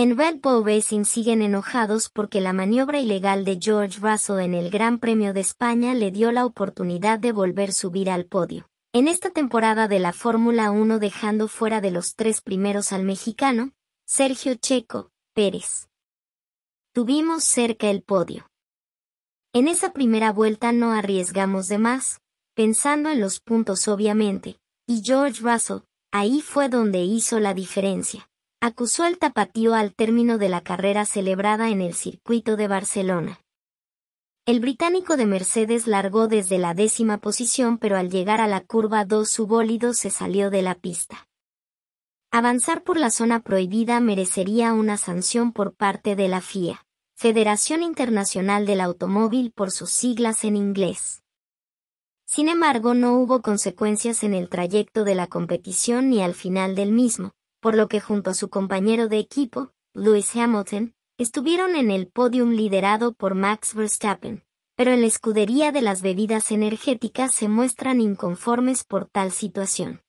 En Red Bull siguen enojados porque la maniobra ilegal de George Russell en el Gran Premio de España le dio la oportunidad de volver a subir al podio. En esta temporada de la Fórmula 1 dejando fuera de los tres primeros al mexicano, Sergio Checo, Pérez. Tuvimos cerca el podio. En esa primera vuelta no arriesgamos de más, pensando en los puntos obviamente, y George Russell, ahí fue donde hizo la diferencia acusó al tapatío al término de la carrera celebrada en el circuito de Barcelona. El británico de Mercedes largó desde la décima posición pero al llegar a la curva 2 su bólido se salió de la pista. Avanzar por la zona prohibida merecería una sanción por parte de la FIA, Federación Internacional del Automóvil por sus siglas en inglés. Sin embargo, no hubo consecuencias en el trayecto de la competición ni al final del mismo, por lo que junto a su compañero de equipo, Lewis Hamilton, estuvieron en el podium liderado por Max Verstappen, pero en la escudería de las bebidas energéticas se muestran inconformes por tal situación.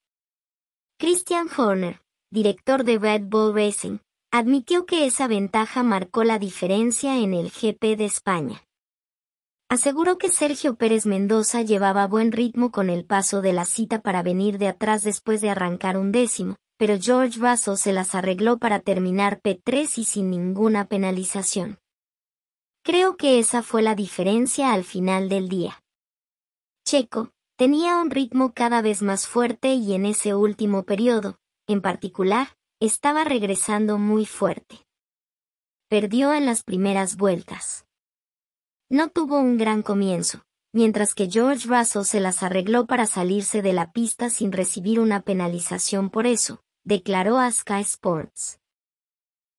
Christian Horner, director de Red Bull Racing, admitió que esa ventaja marcó la diferencia en el GP de España. Aseguró que Sergio Pérez Mendoza llevaba buen ritmo con el paso de la cita para venir de atrás después de arrancar un décimo, pero George Russell se las arregló para terminar P3 y sin ninguna penalización. Creo que esa fue la diferencia al final del día. Checo, tenía un ritmo cada vez más fuerte y en ese último periodo, en particular, estaba regresando muy fuerte. Perdió en las primeras vueltas. No tuvo un gran comienzo, mientras que George Russell se las arregló para salirse de la pista sin recibir una penalización por eso, declaró Sky Sports.